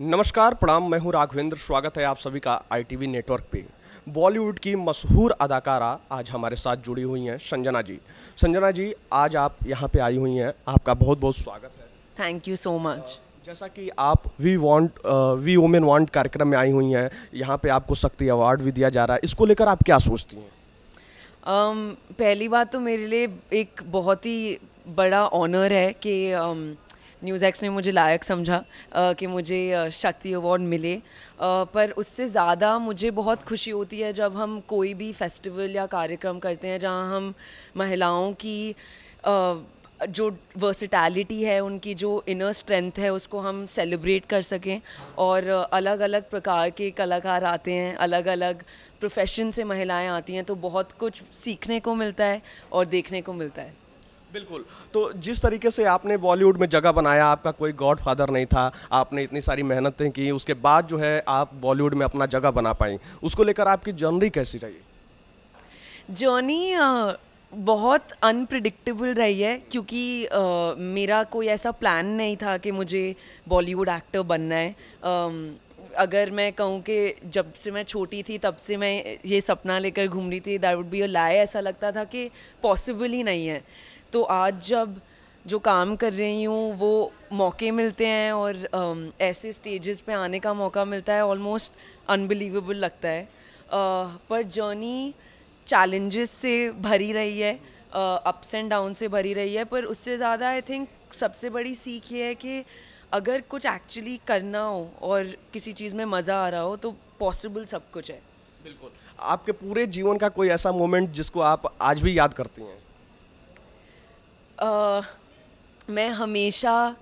नमस्कार प्रणाम मैं हूं राघवेंद्र स्वागत है आप सभी का आईटीवी नेटवर्क पे बॉलीवुड की मशहूर अदाकारा आज हमारे साथ जुड़ी हुई हैं संजना जी संजना जी आज आप यहाँ पे आई हुई हैं आपका बहुत बहुत स्वागत है थैंक यू सो मच जैसा कि आप we want we women want कार्यक्रम में आई हुई हैं यहाँ पे आपको शक्ति अवार्ड भी दिया जा रहा है इसको लेकर आप क्या सोचती हैं um, पहली बात तो मेरे लिए एक बहुत ही बड़ा ऑनर है कि um, न्यूज़ एक्स ने मुझे लायक समझा कि मुझे शक्ति अवार्ड मिले पर उससे ज़्यादा मुझे बहुत खुशी होती है जब हम कोई भी फेस्टिवल या कार्यक्रम करते हैं जहाँ हम महिलाओं की जो वर्सिटैलिटी है उनकी जो इनर स्ट्रेंथ है उसको हम सेलिब्रेट कर सकें और अलग अलग प्रकार के कलाकार आते हैं अलग अलग प्रोफेशन से महिलाएं आती हैं तो बहुत कुछ सीखने को मिलता है और देखने को मिलता है बिल्कुल तो जिस तरीके से आपने बॉलीवुड में जगह बनाया आपका कोई गॉड फादर नहीं था आपने इतनी सारी मेहनतें की उसके बाद जो है आप बॉलीवुड में अपना जगह बना पाई उसको लेकर आपकी जर्नी कैसी रही जर्नी बहुत अनप्रिडिक्टेबल रही है क्योंकि आ, मेरा कोई ऐसा प्लान नहीं था कि मुझे बॉलीवुड एक्टर बनना है आ, अगर मैं कहूँ कि जब से मैं छोटी थी तब से मैं ये सपना लेकर घूम रही थी दैट वुड बी अ लाए ऐसा लगता था कि पॉसिबल ही नहीं है तो आज जब जो काम कर रही हूँ वो मौके मिलते हैं और ऐसे स्टेजेस पे आने का मौका मिलता है ऑलमोस्ट अनबिलीवेबल लगता है पर जर्नी चैलेंजेस से भरी रही है अप्स एंड डाउन से भरी रही है पर उससे ज़्यादा आई थिंक सबसे बड़ी सीख ये है कि अगर कुछ एक्चुअली करना हो और किसी चीज़ में मज़ा आ रहा हो तो पॉसिबल सब कुछ है बिल्कुल आपके पूरे जीवन का कोई ऐसा मोमेंट जिसको आप आज भी याद करती हैं मैं हमेशा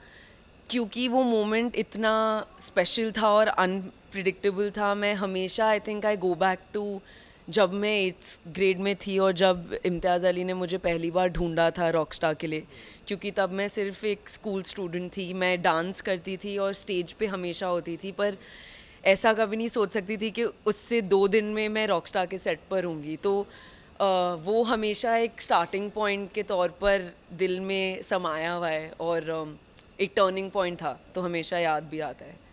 क्योंकि वो मोमेंट इतना स्पेशल था और अनप्रिडिक्टेबल था मैं हमेशा I think I go back to जब मैं एट्थ ग्रेड में थी और जब इम्तियाज़ अली ने मुझे पहली बार ढूंढा था रॉक के लिए क्योंकि तब मैं सिर्फ एक स्कूल स्टूडेंट थी मैं डांस करती थी और स्टेज पे हमेशा होती थी पर ऐसा कभी नहीं सोच सकती थी कि उससे दो दिन में मैं रॉक के सेट पर हूँगी तो वो हमेशा एक स्टार्टिंग पॉइंट के तौर पर दिल में समाया हुआ है और एक टर्निंग पॉइंट था तो हमेशा याद भी आता है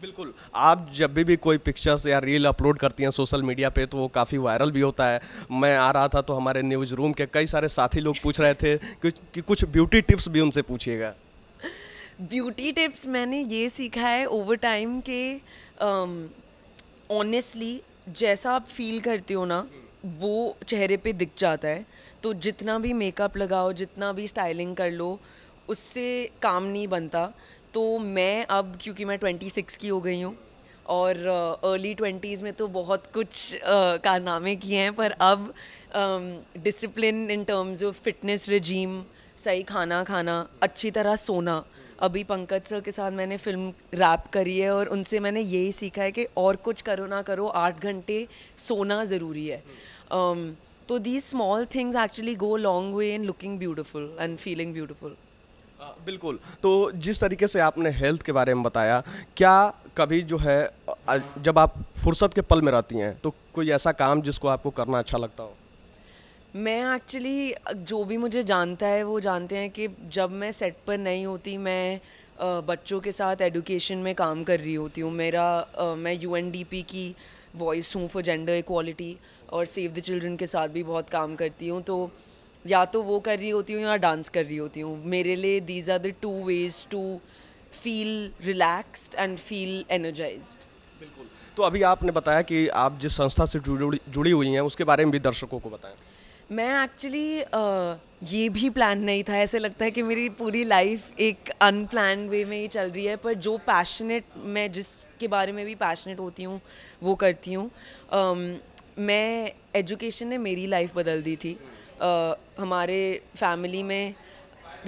बिल्कुल आप जब भी भी कोई पिक्चर्स या रील अपलोड करती हैं सोशल मीडिया पे तो वो काफ़ी वायरल भी होता है मैं आ रहा था तो हमारे न्यूज़ रूम के कई सारे साथी लोग पूछ रहे थे कि, कि कुछ ब्यूटी टिप्स भी उनसे पूछिएगा ब्यूटी टिप्स मैंने ये सीखा है ओवर टाइम के ऑनेस्टली जैसा आप फील करते हो ना वो चेहरे पे दिख जाता है तो जितना भी मेकअप लगाओ जितना भी स्टाइलिंग कर लो उससे काम नहीं बनता तो मैं अब क्योंकि मैं ट्वेंटी सिक्स की हो गई हूँ और अर्ली uh, ट्वेंटीज़ में तो बहुत कुछ uh, कारनामे किए हैं पर अब discipline in terms of fitness regime सही खाना खाना अच्छी तरह सोना अभी पंकज सर के साथ मैंने फिल्म रैप करी है और उनसे मैंने यही सीखा है कि और कुछ करो ना करो आठ घंटे सोना ज़रूरी है um, तो these small things actually go long way in looking beautiful and feeling beautiful बिल्कुल तो जिस तरीके से आपने हेल्थ के बारे में बताया क्या कभी जो है जब आप फुर्सत के पल में रहती हैं तो कोई ऐसा काम जिसको आपको करना अच्छा लगता हो मैं एक्चुअली जो भी मुझे जानता है वो जानते हैं कि जब मैं सेट पर नहीं होती मैं बच्चों के साथ एडुकेशन में काम कर रही होती हूँ मेरा मैं यू की वॉइस हूँ फॉर जेंडर इक्वालिटी और सेव द चिल्ड्रन के साथ भी बहुत काम करती हूँ तो या तो वो कर रही होती हूँ या डांस कर रही होती हूँ मेरे लिए these are the two ways to feel relaxed and feel energize बिल्कुल तो अभी आपने बताया कि आप जिस संस्था से जुड़ी जुड़ी हुई हैं उसके बारे में भी दर्शकों को बताएं मैं एक्चुअली ये भी प्लान नहीं था ऐसे लगता है कि मेरी पूरी लाइफ एक अनप्लान वे में ही चल रही है पर जो पैशनेट मैं जिसके बारे में भी पैशनेट होती हूँ वो करती हूँ मैं एजुकेशन ने मेरी लाइफ बदल दी थी हमारे फैमिली में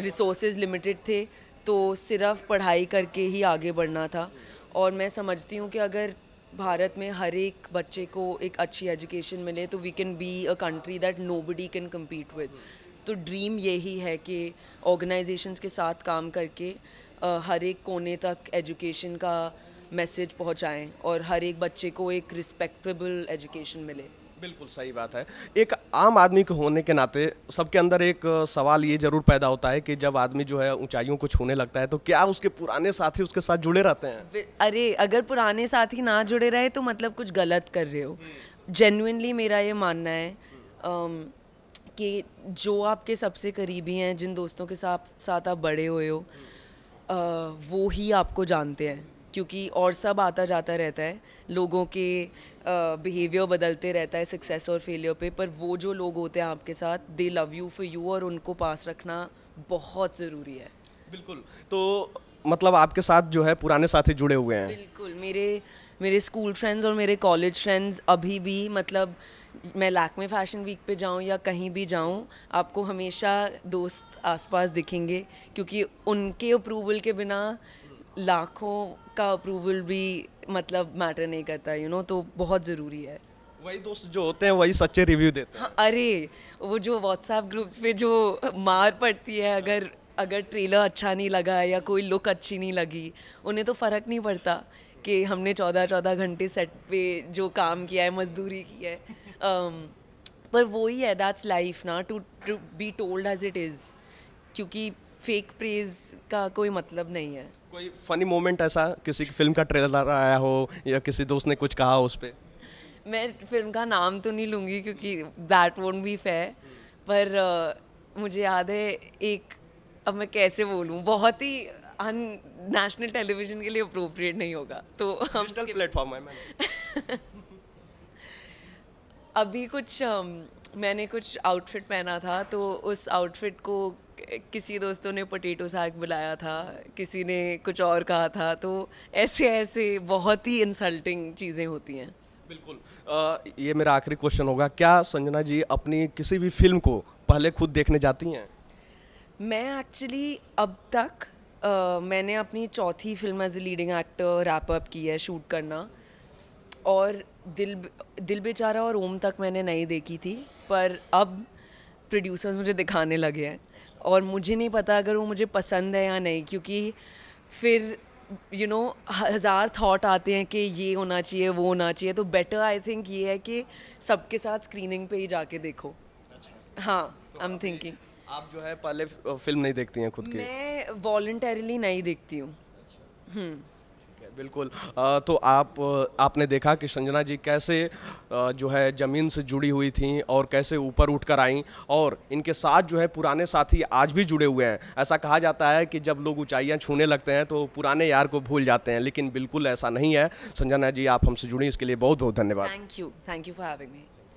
रिसोर्सेज लिमिटेड थे तो सिर्फ पढ़ाई करके ही आगे बढ़ना था और मैं समझती हूँ कि अगर भारत में हर एक बच्चे को एक अच्छी एजुकेशन मिले तो we can be a country that buddy can compete with तो ड्रीम यही है कि ऑर्गेनाइजेशंस के साथ काम करके हर एक कोने तक एजुकेशन का मैसेज पहुंचाएं और हर एक बच्चे को एक रिस्पेक्टेबल एजुकेशन मिले बिल्कुल सही बात है एक आम आदमी के होने के नाते सबके अंदर एक सवाल ये जरूर पैदा होता है कि जब आदमी जो है ऊंचाइयों को छूने लगता है तो क्या उसके पुराने साथी उसके साथ जुड़े रहते हैं अरे अगर पुराने साथी ना जुड़े रहे तो मतलब कुछ गलत कर रहे हो जेन्यनली हम्म। मेरा ये मानना है आम, कि जो आपके सबसे करीबी हैं जिन दोस्तों के साथ साथ आप बड़े हुए हो आ, वो ही आपको जानते हैं क्योंकि और सब आता जाता रहता है लोगों के बिहेवियर बदलते रहता है सक्सेस और फेलियर पे पर वो जो लोग होते हैं आपके साथ they love you for you और उनको पास रखना बहुत ज़रूरी है बिल्कुल तो मतलब आपके साथ जो है पुराने साथी जुड़े हुए हैं बिल्कुल मेरे मेरे स्कूल फ्रेंड्स और मेरे कॉलेज फ्रेंड्स अभी भी मतलब मैं लैकमे फैशन वीक पे जाऊँ या कहीं भी जाऊँ आपको हमेशा दोस्त आसपास दिखेंगे क्योंकि उनके अप्रूवल के बिना लाखों का अप्रूवल भी मतलब मैटर नहीं करता यू you नो know, तो बहुत ज़रूरी है वही दोस्त जो होते हैं वही सच्चे रिव्यू देते हैं हाँ, अरे वो जो व्हाट्सएप ग्रुप पे जो मार पड़ती है अगर अगर ट्रेलर अच्छा नहीं लगा या कोई लुक अच्छी नहीं लगी उन्हें तो फ़र्क नहीं पड़ता कि हमने चौदह चौदह घंटे सेट पे जो काम किया है मजदूरी की है um, पर वो ही है दैट्स लाइफ ना to to be told as it is क्योंकि फेक प्रेज का कोई मतलब नहीं है कोई फनी मोमेंट ऐसा किसी की फिल्म का ट्रेलर आया हो या किसी दोस्त ने कुछ कहा हो उस पर मैं फिल्म का नाम तो नहीं लूँगी क्योंकि दैट वोंट बी फेयर पर uh, मुझे याद है एक अब मैं कैसे बोलूँ बहुत ही अन नेशनल टेलीविजन के लिए अप्रोप्रिएट नहीं होगा तो हम प्लेटफॉर्म है अभी कुछ um, मैंने कुछ आउटफिट पहना था तो उस आउटफिट को किसी दोस्तों ने पटेटो साग बुलाया था किसी ने कुछ और कहा था तो ऐसे ऐसे बहुत ही इंसल्टिंग चीज़ें होती हैं बिल्कुल आ, ये मेरा आखिरी क्वेश्चन होगा क्या संजना जी अपनी किसी भी फिल्म को पहले खुद देखने जाती हैं मैं एक्चुअली अब तक आ, मैंने अपनी चौथी film as a leading actor wrap up की है शूट करना और दिल दिल बेचारा और ओम तक मैंने नहीं देखी थी पर अब प्रोड्यूसर्स मुझे दिखाने लगे हैं और मुझे नहीं पता अगर वो मुझे पसंद है या नहीं क्योंकि फिर यू नो हज़ार थॉट आते हैं कि ये होना चाहिए वो होना चाहिए तो बेटर आई थिंक ये है कि सबके साथ स्क्रीनिंग पे ही जाके देखो अच्छा। हाँ आई एम थिंकिंग आप जो है पहले फिल्म नहीं देखती हैं खुद की मैं वॉल्टरली नहीं देखती हूँ अच्छा। हम्म। बिल्कुल तो आप आपने देखा कि संजना जी कैसे जो है ज़मीन से जुड़ी हुई थी और कैसे ऊपर उठ कर आईं और इनके साथ जो है पुराने साथी आज भी जुड़े हुए हैं ऐसा कहा जाता है कि जब लोग ऊंचाइयां छूने लगते हैं तो पुराने यार को भूल जाते हैं लेकिन बिल्कुल ऐसा नहीं है संजना जी आप हमसे जुड़ी इसके लिए बहुत बहुत धन्यवाद thank you thank you for having me